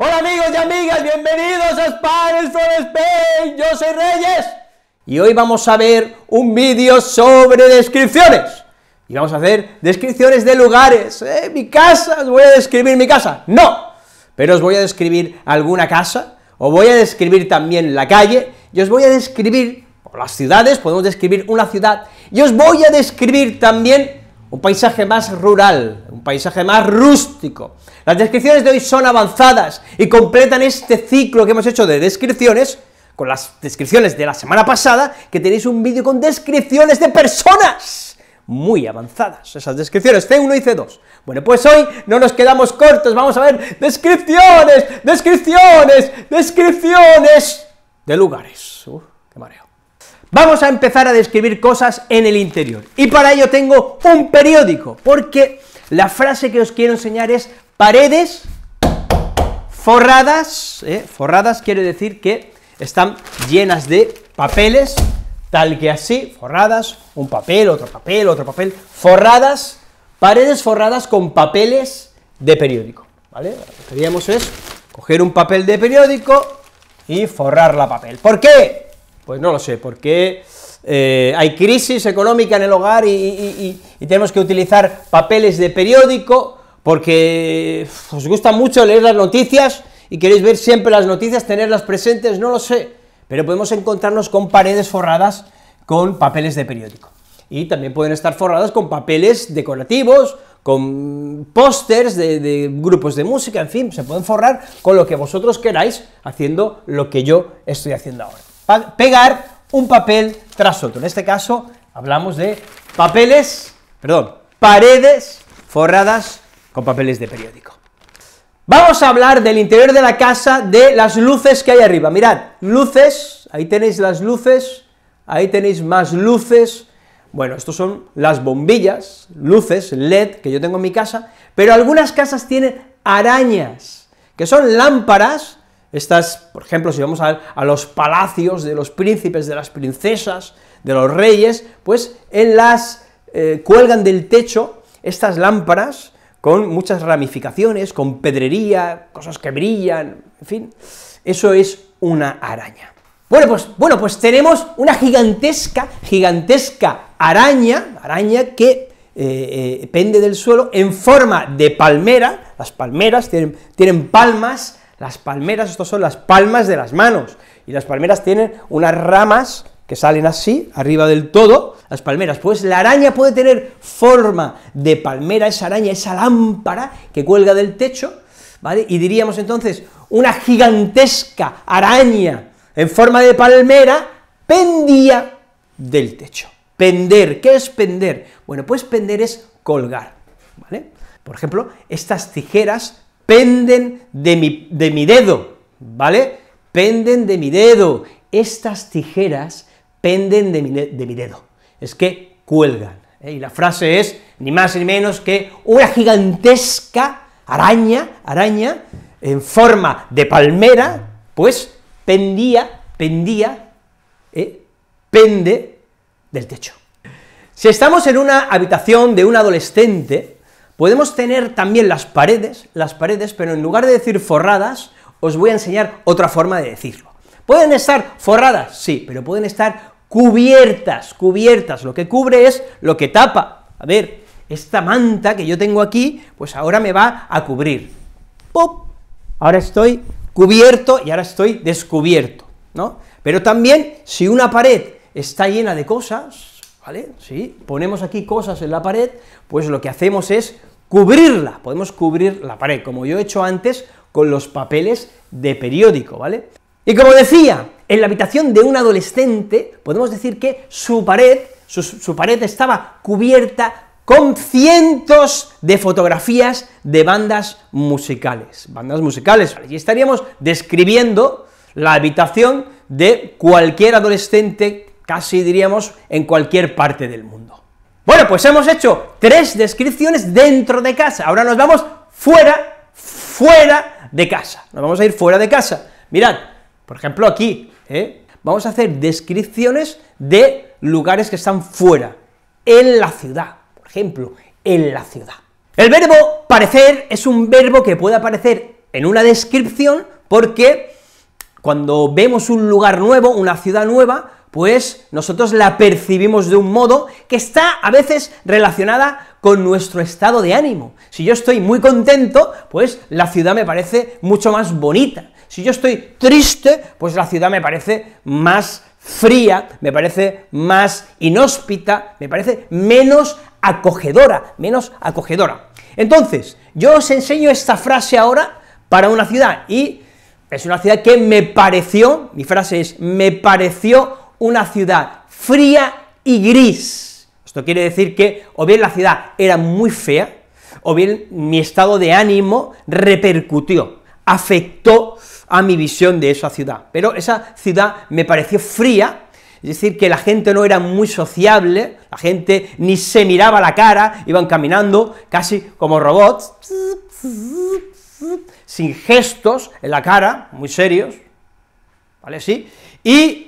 Hola amigos y amigas, bienvenidos a Spanish from Spain, yo soy Reyes y hoy vamos a ver un vídeo sobre descripciones. Y vamos a hacer descripciones de lugares, ¿eh? Mi casa, os voy a describir mi casa, no, pero os voy a describir alguna casa, os voy a describir también la calle, y os voy a describir las ciudades, podemos describir una ciudad, y os voy a describir también un paisaje más rural, un paisaje más rústico. Las descripciones de hoy son avanzadas y completan este ciclo que hemos hecho de descripciones con las descripciones de la semana pasada, que tenéis un vídeo con descripciones de personas muy avanzadas, esas descripciones C1 y C2. Bueno, pues hoy no nos quedamos cortos, vamos a ver descripciones, descripciones, descripciones de lugares. Uf, qué mareo. Vamos a empezar a describir cosas en el interior. Y para ello tengo un periódico, porque la frase que os quiero enseñar es paredes forradas, ¿eh? forradas quiere decir que están llenas de papeles, tal que así, forradas, un papel, otro papel, otro papel, forradas, paredes forradas con papeles de periódico, ¿vale? Lo que queríamos es coger un papel de periódico y forrar la papel. ¿Por qué? Pues no lo sé, porque eh, hay crisis económica en el hogar y, tenemos que utilizar papeles de periódico porque os gusta mucho leer las noticias y queréis ver siempre las noticias, tenerlas presentes, no lo sé, pero podemos encontrarnos con paredes forradas con papeles de periódico. Y también pueden estar forradas con papeles decorativos, con pósters de grupos de música, en fin, se pueden forrar con lo que vosotros queráis haciendo lo que yo estoy haciendo ahora pegar un papel tras otro. En este caso hablamos de papeles, perdón, paredes forradas con papeles de periódico. Vamos a hablar del interior de la casa, de las luces que hay arriba. Mirad, luces, ahí tenéis las luces, ahí tenéis más luces, bueno, estos son las bombillas, luces, LED, que yo tengo en mi casa, pero algunas casas tienen arañas, que son lámparas estas, por ejemplo, si vamos a, los palacios de los príncipes, de las princesas, de los reyes, pues en las eh, cuelgan del techo estas lámparas con muchas ramificaciones, con pedrería, cosas que brillan, en fin, eso es una araña. Bueno, pues, bueno, pues tenemos una gigantesca, gigantesca araña, araña que eh, eh, pende del suelo en forma de palmera, las palmeras tienen, tienen palmas las palmeras, estas son las palmas de las manos, y las palmeras tienen unas ramas que salen así, arriba del todo, las palmeras. Pues la araña puede tener forma de palmera, esa araña, esa lámpara que cuelga del techo, ¿vale? Y diríamos entonces, una gigantesca araña en forma de palmera pendía del techo. Pender, ¿qué es pender? Bueno, pues pender es colgar, ¿vale? Por ejemplo, estas tijeras penden de mi, dedo, ¿vale? Penden de mi dedo. Estas tijeras penden de mi, dedo. Es que cuelgan. ¿eh? Y la frase es, ni más ni menos que una gigantesca araña, araña, en forma de palmera, pues pendía, pendía, ¿eh? pende del techo. Si estamos en una habitación de un adolescente, Podemos tener también las paredes, las paredes, pero en lugar de decir forradas, os voy a enseñar otra forma de decirlo. ¿Pueden estar forradas? Sí, pero pueden estar cubiertas, cubiertas. Lo que cubre es lo que tapa. A ver, esta manta que yo tengo aquí, pues ahora me va a cubrir. ¡Pop! Ahora estoy cubierto y ahora estoy descubierto, ¿no? Pero también, si una pared está llena de cosas, ¿vale? Si ponemos aquí cosas en la pared, pues lo que hacemos es cubrirla, podemos cubrir la pared, como yo he hecho antes con los papeles de periódico, ¿vale? Y como decía, en la habitación de un adolescente podemos decir que su pared, su, pared estaba cubierta con cientos de fotografías de bandas musicales, bandas musicales, y estaríamos describiendo la habitación de cualquier adolescente, casi diríamos, en cualquier parte del mundo. Bueno, pues hemos hecho tres descripciones dentro de casa, ahora nos vamos fuera, fuera de casa, nos vamos a ir fuera de casa. Mirad, por ejemplo aquí, ¿eh? vamos a hacer descripciones de lugares que están fuera, en la ciudad, por ejemplo, en la ciudad. El verbo parecer es un verbo que puede aparecer en una descripción porque cuando vemos un lugar nuevo, una ciudad nueva, pues nosotros la percibimos de un modo que está a veces relacionada con nuestro estado de ánimo. Si yo estoy muy contento, pues la ciudad me parece mucho más bonita. Si yo estoy triste, pues la ciudad me parece más fría, me parece más inhóspita, me parece menos acogedora, menos acogedora. Entonces, yo os enseño esta frase ahora para una ciudad y es una ciudad que me pareció, mi frase es, me pareció una ciudad fría y gris. Esto quiere decir que o bien la ciudad era muy fea, o bien mi estado de ánimo repercutió, afectó a mi visión de esa ciudad. Pero esa ciudad me pareció fría, es decir, que la gente no era muy sociable, la gente ni se miraba la cara, iban caminando casi como robots, sin gestos en la cara, muy serios, ¿vale? Sí,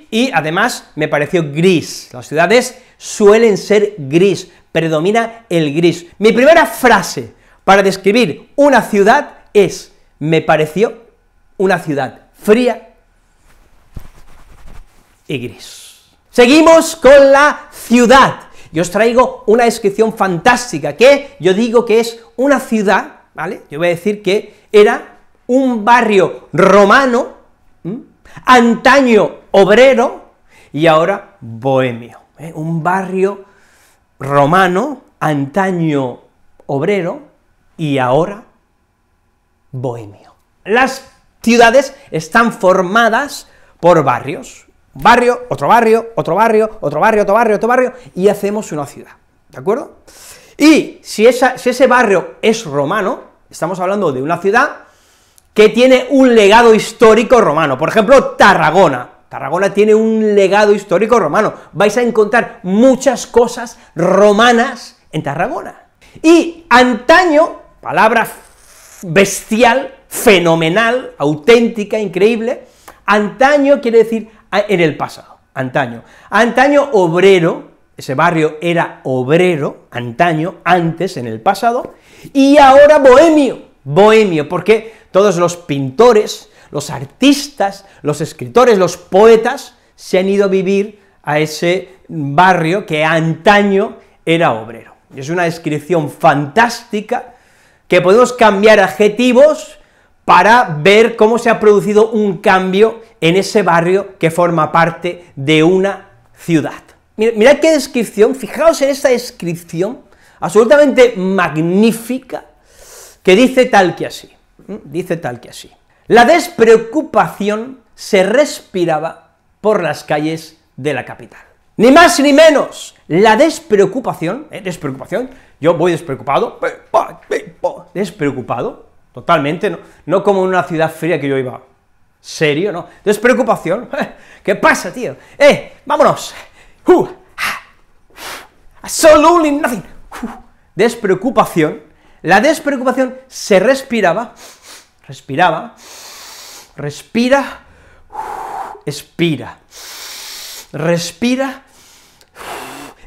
y, además me pareció gris. Las ciudades suelen ser gris, predomina el gris. Mi primera frase para describir una ciudad es, me pareció una ciudad fría y gris. Seguimos con la ciudad. Yo os traigo una descripción fantástica que yo digo que es una ciudad, ¿vale? Yo voy a decir que era un barrio romano antaño obrero y ahora bohemio. ¿eh? Un barrio romano, antaño obrero y ahora bohemio. Las ciudades están formadas por barrios. Barrio, otro barrio, otro barrio, otro barrio, otro barrio, otro barrio, y hacemos una ciudad, ¿de acuerdo? Y si ese barrio es romano, estamos hablando de una ciudad que tiene un legado histórico romano. Por ejemplo, Tarragona. Tarragona tiene un legado histórico romano. Vais a encontrar muchas cosas romanas en Tarragona. Y antaño, palabra bestial, fenomenal, auténtica, increíble, antaño quiere decir ah, en el pasado, antaño. Antaño obrero, ese barrio era obrero, antaño, antes, en el pasado, y ahora bohemio bohemio, porque todos los pintores, los artistas, los escritores, los poetas se han ido a vivir a ese barrio que antaño era obrero. Es una descripción fantástica que podemos cambiar adjetivos para ver cómo se ha producido un cambio en ese barrio que forma parte de una ciudad. Mirad qué descripción, fijaos en esta descripción absolutamente magnífica que dice tal que así, dice tal que así. La despreocupación se respiraba por las calles de la capital. Ni más ni menos, la despreocupación, ¿eh? despreocupación, yo voy despreocupado, despreocupado, totalmente, no, no como en una ciudad fría que yo iba, serio, ¿no? Despreocupación, ¿eh? ¿qué pasa, tío? ¡Eh, vámonos! Uh, ¡Ah! absolutely nothing! ¡Uh! despreocupación, la despreocupación se respiraba, respiraba, respira, expira, respira,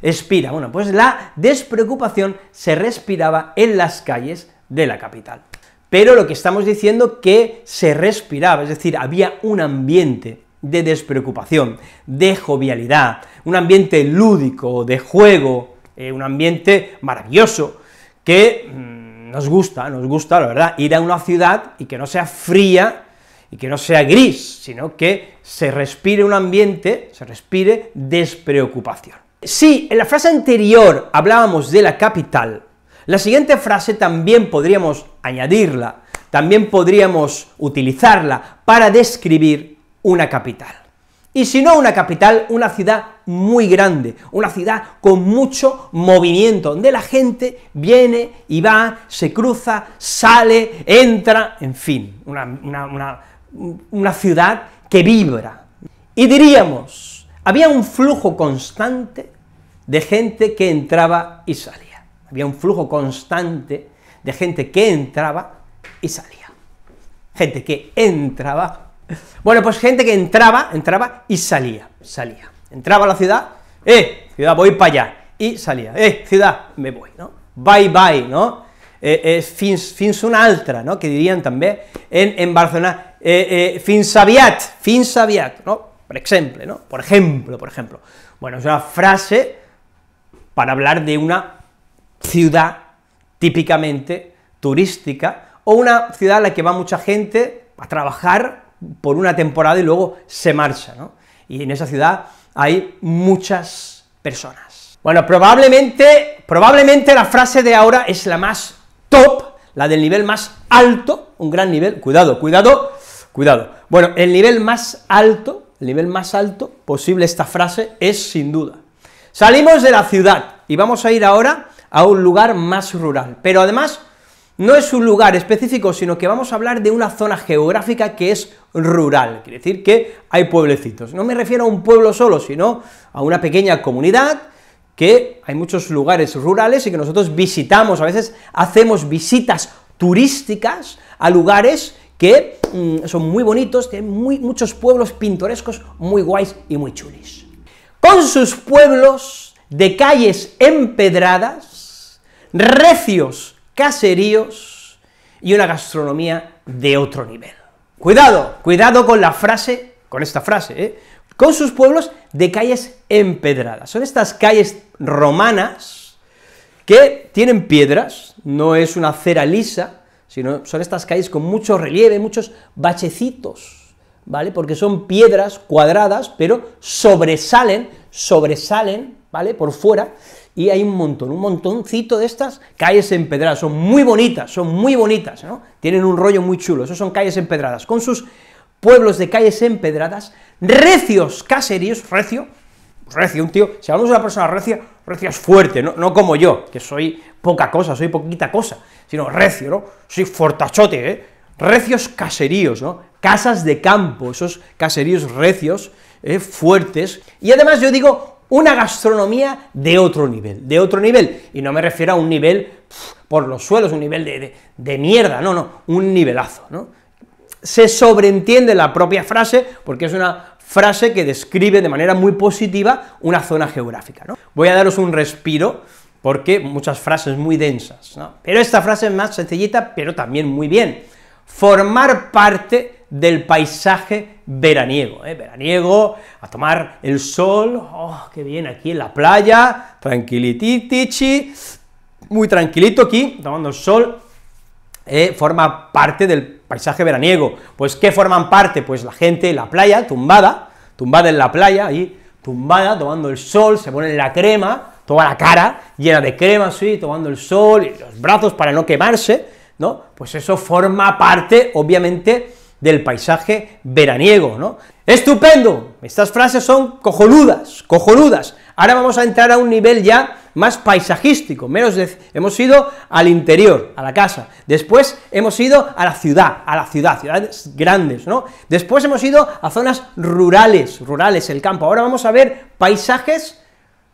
expira. Bueno, pues la despreocupación se respiraba en las calles de la capital. Pero lo que estamos diciendo que se respiraba, es decir, había un ambiente de despreocupación, de jovialidad, un ambiente lúdico, de juego, eh, un ambiente maravilloso, que mm, nos gusta, nos gusta, la verdad, ir a una ciudad y que no sea fría y que no sea gris, sino que se respire un ambiente, se respire despreocupación. Si en la frase anterior hablábamos de la capital, la siguiente frase también podríamos añadirla, también podríamos utilizarla para describir una capital. Y si no una capital, una ciudad muy grande, una ciudad con mucho movimiento, donde la gente viene y va, se cruza, sale, entra, en fin, una, ciudad que vibra. Y diríamos, había un flujo constante de gente que entraba y salía. Había un flujo constante de gente que entraba y salía. Gente que entraba. Bueno, pues gente que entraba, entraba y salía, salía. Entraba a la ciudad, eh, ciudad, voy para allá, y salía, eh, ciudad, me voy, ¿no? Bye bye, ¿no? Eh, eh fins, una altra, ¿no? Que dirían también en, Barcelona, eh, eh fins aviat, fins aviat, ¿no? Por ejemplo, ¿no? Por ejemplo, por ejemplo. Bueno, es una frase para hablar de una ciudad típicamente turística, o una ciudad a la que va mucha gente a trabajar por una temporada y luego se marcha, ¿no? Y en esa ciudad hay muchas personas. Bueno, probablemente, probablemente la frase de ahora es la más top, la del nivel más alto, un gran nivel, cuidado, cuidado, cuidado. Bueno, el nivel más alto, el nivel más alto posible esta frase es sin duda. Salimos de la ciudad y vamos a ir ahora a un lugar más rural, pero además no es un lugar específico, sino que vamos a hablar de una zona geográfica que es rural, quiere decir que hay pueblecitos. No me refiero a un pueblo solo, sino a una pequeña comunidad que hay muchos lugares rurales y que nosotros visitamos, a veces hacemos visitas turísticas a lugares que mm, son muy bonitos, tienen hay muchos pueblos pintorescos, muy guays y muy chulis. Con sus pueblos de calles empedradas, recios caseríos y una gastronomía de otro nivel. Cuidado, cuidado con la frase, con esta frase, ¿eh? con sus pueblos de calles empedradas. Son estas calles romanas que tienen piedras, no es una acera lisa, sino son estas calles con mucho relieve, muchos bachecitos, ¿vale? Porque son piedras cuadradas, pero sobresalen, sobresalen, ¿vale? Por fuera, y hay un montón, un montoncito de estas calles empedradas, son muy bonitas, son muy bonitas, ¿no? Tienen un rollo muy chulo, esos son calles empedradas, con sus pueblos de calles empedradas, recios caseríos, recio, recio, un tío, si hablamos de una persona recia, recia es fuerte, no, no como yo, que soy poca cosa, soy poquita cosa, sino recio, ¿no? Soy fortachote, ¿eh? Recios caseríos, ¿no? Casas de campo, esos caseríos recios, eh, fuertes, y además yo digo una gastronomía de otro nivel, de otro nivel. Y no me refiero a un nivel por los suelos, un nivel de, de, mierda, no, no, un nivelazo, ¿no? Se sobreentiende la propia frase porque es una frase que describe de manera muy positiva una zona geográfica, ¿no? Voy a daros un respiro porque muchas frases muy densas, ¿no? Pero esta frase es más sencillita, pero también muy bien. Formar parte del paisaje veraniego, ¿eh? veraniego, a tomar el sol, que oh, qué bien, aquí en la playa, tranquilitichi, muy tranquilito aquí, tomando el sol, ¿eh? forma parte del paisaje veraniego. Pues, ¿qué forman parte? Pues la gente en la playa, tumbada, tumbada en la playa, ahí, tumbada, tomando el sol, se pone la crema, toda la cara llena de crema, sí, tomando el sol, y los brazos para no quemarse, ¿no? Pues eso forma parte, obviamente, del paisaje veraniego, ¿no? ¡Estupendo! Estas frases son cojonudas, cojonudas. Ahora vamos a entrar a un nivel ya más paisajístico, menos de, hemos ido al interior, a la casa, después hemos ido a la ciudad, a la ciudad, ciudades grandes, ¿no? Después hemos ido a zonas rurales, rurales, el campo, ahora vamos a ver paisajes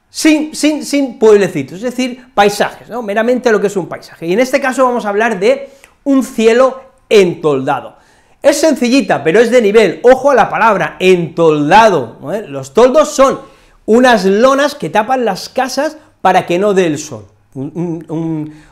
sin, sin, sin pueblecitos, es decir, paisajes, ¿no? Meramente lo que es un paisaje, y en este caso vamos a hablar de un cielo entoldado. Es sencillita, pero es de nivel, ojo a la palabra, entoldado, ¿eh? los toldos son unas lonas que tapan las casas para que no dé el sol. Un,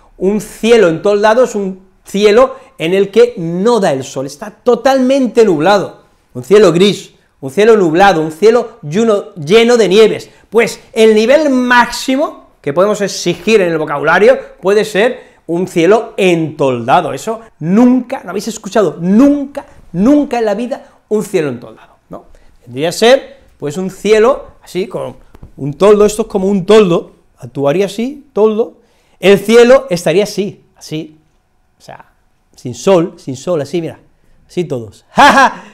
cielo entoldado es un cielo en el que no da el sol, está totalmente nublado, un cielo gris, un cielo nublado, un cielo lleno de nieves. Pues el nivel máximo que podemos exigir en el vocabulario puede ser un cielo entoldado. Eso nunca, no habéis escuchado nunca, nunca en la vida un cielo entoldado, ¿no? Tendría que ser, pues, un cielo así, con un toldo, esto es como un toldo, actuaría así, toldo, el cielo estaría así, así, o sea, sin sol, sin sol, así, mira, así todos, ¡Ja,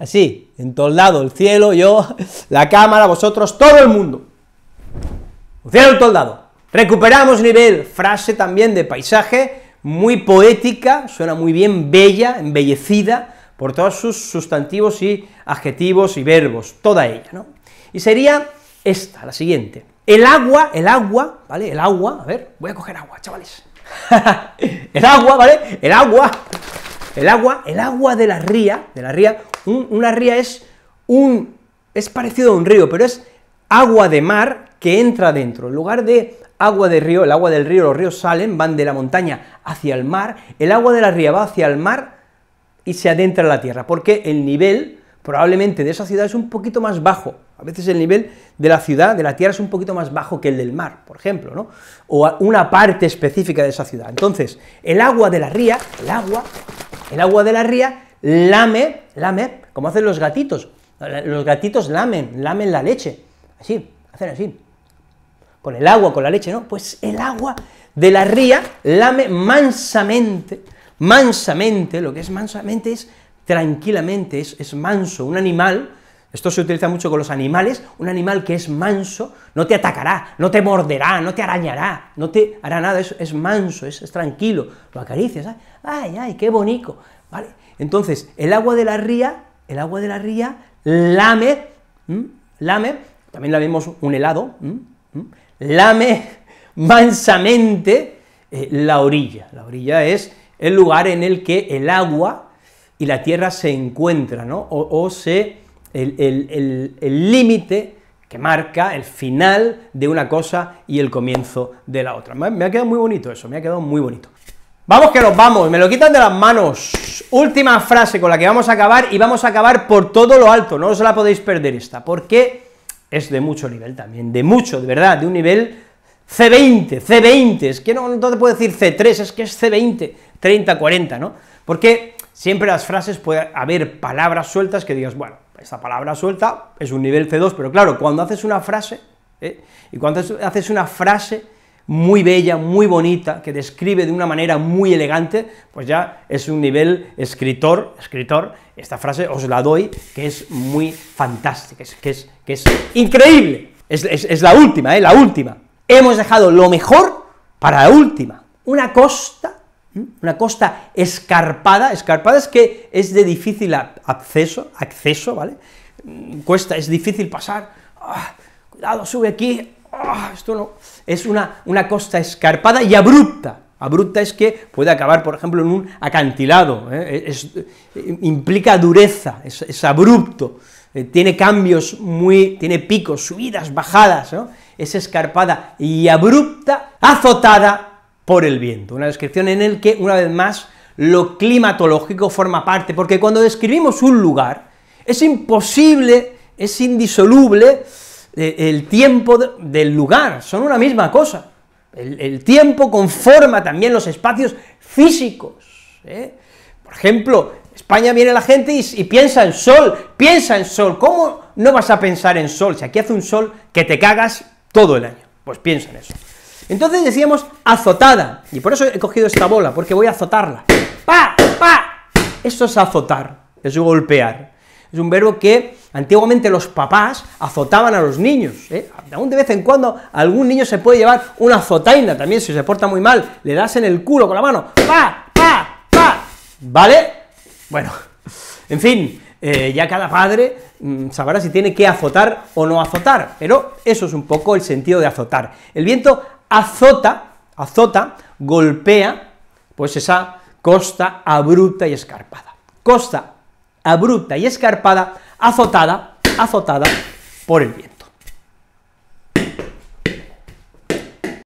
Así, entoldado, el cielo, yo, la cámara, vosotros, todo el mundo. Un cielo entoldado. Recuperamos nivel, frase también de paisaje, muy poética, suena muy bien, bella, embellecida, por todos sus sustantivos y adjetivos y verbos, toda ella, ¿no? Y sería esta, la siguiente. El agua, el agua, ¿vale? El agua, a ver, voy a coger agua, chavales. el agua, ¿vale? El agua, el agua, el agua de la ría, de la ría, una ría es un, es parecido a un río, pero es agua de mar que entra dentro, en lugar de agua de río, el agua del río, los ríos salen, van de la montaña hacia el mar, el agua de la ría va hacia el mar y se adentra en la tierra, porque el nivel probablemente de esa ciudad es un poquito más bajo. A veces el nivel de la ciudad, de la tierra, es un poquito más bajo que el del mar, por ejemplo, ¿no? O una parte específica de esa ciudad. Entonces, el agua de la ría, el agua, el agua de la ría lame, lame, como hacen los gatitos. Los gatitos lamen, lamen la leche, así, hacen así con el agua, con la leche, no, pues el agua de la ría lame mansamente, mansamente, lo que es mansamente es tranquilamente, es, manso, un animal, esto se utiliza mucho con los animales, un animal que es manso no te atacará, no te morderá, no te arañará, no te hará nada, es, es manso, es, tranquilo, lo acaricias, ¿eh? ay, ay, qué bonito, ¿vale? Entonces, el agua de la ría, el agua de la ría lame, lame, también la vemos un helado, lame mansamente eh, la orilla. La orilla es el lugar en el que el agua y la tierra se encuentran, ¿no? O, se, el límite que marca el final de una cosa y el comienzo de la otra. Me, me ha quedado muy bonito eso, me ha quedado muy bonito. Vamos que nos vamos, me lo quitan de las manos. Última frase con la que vamos a acabar y vamos a acabar por todo lo alto, no os la podéis perder esta, porque es de mucho nivel también, de mucho, de verdad, de un nivel C20, C20, es que no, te puedo decir C3, es que es C20, 30, 40, ¿no? Porque siempre las frases puede haber palabras sueltas que digas, bueno, esta palabra suelta es un nivel C2, pero claro, cuando haces una frase, ¿eh? y cuando haces una frase muy bella, muy bonita, que describe de una manera muy elegante, pues ya es un nivel escritor, escritor, esta frase os la doy, que es muy fantástica, que, es, que es increíble. Es, la última, ¿eh? La última. Hemos dejado lo mejor para la última. Una costa, una costa escarpada, escarpada es que es de difícil acceso, acceso, ¿vale? Mm, cuesta, es difícil pasar, ah, cuidado, sube aquí, Ah, esto no, es una, costa escarpada y abrupta. Abrupta es que puede acabar, por ejemplo, en un acantilado, ¿eh? implica dureza, es, abrupto, eh, tiene cambios muy, tiene picos, subidas, bajadas, es escarpada y abrupta, azotada por el viento. Una descripción en el que, una vez más, lo climatológico forma parte, porque cuando describimos un lugar, es imposible, es indisoluble eh, el tiempo del lugar, son una misma cosa. El, tiempo conforma también los espacios físicos. ¿eh? Por ejemplo, España viene la gente y, y, piensa en sol, piensa en sol. ¿Cómo no vas a pensar en sol? Si aquí hace un sol que te cagas todo el año. Pues piensa en eso. Entonces decíamos azotada, y por eso he cogido esta bola, porque voy a azotarla. ¡Pa! ¡Pa! Esto es azotar, es golpear. Es un verbo que Antiguamente los papás azotaban a los niños, aún ¿eh? de vez en cuando algún niño se puede llevar una azotaina también, si se porta muy mal, le das en el culo con la mano, ¡pa, pa, pa! ¿Vale? Bueno, en fin, eh, ya cada padre mm, sabrá si tiene que azotar o no azotar, pero eso es un poco el sentido de azotar. El viento azota, azota, golpea, pues esa costa abrupta y escarpada. Costa abrupta y escarpada azotada, azotada por el viento.